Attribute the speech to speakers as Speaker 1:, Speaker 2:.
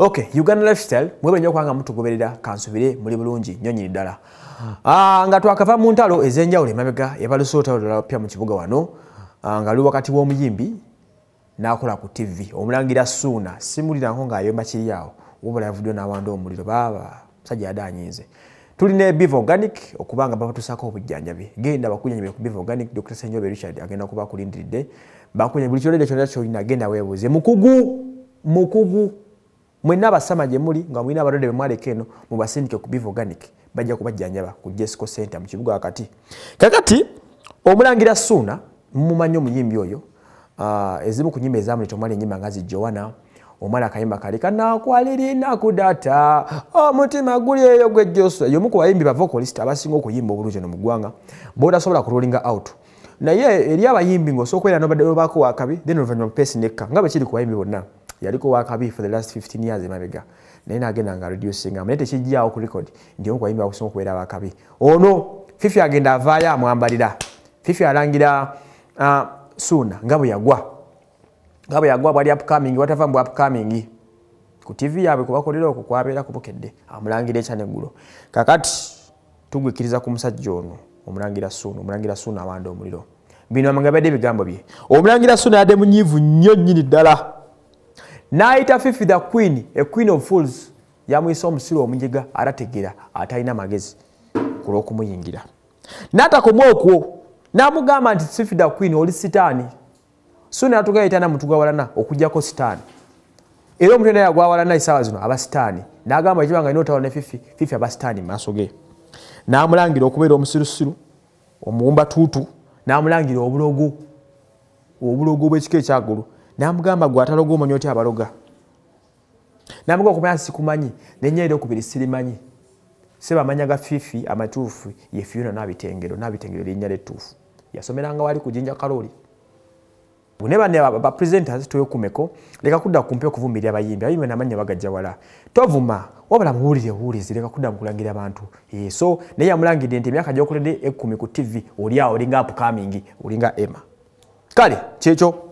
Speaker 1: ok uganda lifestyle mwebe nyo okubanga mutugoberera kansubire muli bulungi nyonyini ddala ah. ah, nga twakava mu ntalo ez'enjawulo emabega ebalusootaolalapya mu kibuga wano ah, nga luli wakati w'omuyimbi nakola ku tv omulangira suuna simulirako ngaayomba kiri awo wabula yavuddyo n'awanda omuliro baba musajja yadanyinze tulina ebiva organic okubanga babatusako obujjanjabi genda bakunyanyibe ku biva organic dr senjobe richard agenda kuba akulindiridde bakunyanyi buli kyoleere kyonna kyolina genda weebuuze mukugu mukugu mwenna abasama gye muli nga mulina abalwadde be mwaleka eno mubasindike ku bivoganic bajja kubajjanjaba ku jesico centa mu kibuga wakati kakati omulangira suuna mumumanyi omuyimbi oyo ezimu ku nyimba ezamuleta omwala enyimba nga zijjowana omwala akayimba kali kanakwalirinaku data omutima guli eyo gwejjosa yomu ku bayimbi bavocalist abasinga okuyimba obulungi eno mu ggwanga botasobola kulolinga out naye eri abayimbi ngaosobokubeera nobaddeobaako wakabi then oluvanyuma pesi nekka nga bwekiri ku bayimbi bonna yaliko wakabi for the last 15 years emabega naye nagenda nga reducinga naye tekijjawo ku record nti omu kubayimbi bakusoma okubeera wakabi ono fifi agenda avaayo amwambalira fifi alangira uh, suuna nga bwe yagwa nga bwe yagwa bwali upcoming watava mu upcoming ku tv yaabwe kubakolera okwo kwabeera kubukedde amulangira ekyaneggulo kakati tugwikiriza ku musajja ono omulangira suuna omulangira suuna awanda omuliro bino amangabadde ebigambo bye omulangira suuna yadde munyiivu nnyo nnyini ddala n'ayita fifi the queen e queen of fools yamuyisa omusiri omunjiga atategera atalina magezi kulwokumuyingira n'atakoma okwo n'amugamba nti fifi the queen oli sitaani suuni atugayitana mutu gwawalana okugjako sitaani era omuntu ena yagwawalana esaawa zino abasitaani n'agamba ekibanga nina otawalana fifi fifi abasitaani mumaaso ge n'amulangira okubeera omusirusiru omuwumba tuutu n'amulangira obulogo obulogo bw'ekiko ekyagulu namugamba gwe ataloga omanyi otya abaloga namugamba kumanya sikumanyi nenyeera okubiri sirimanyi sebamanya ga fifi amatuufu yefiuna nabitengero nabitengero linnya lyettuufu yasomeranga wali kujinja kaloli ne bane bapresenters twekumeko leka kudda kumpi okuvumbira abayimbi abayimbi namanya bagajja wala tovuma wabula muwulire buwulizi leka kudda mukulangira abantu so naye yamulangidde nti emyaka gyokuledde ekumi ku tv oliawo olinga upcoming olinga ema kale kyekyo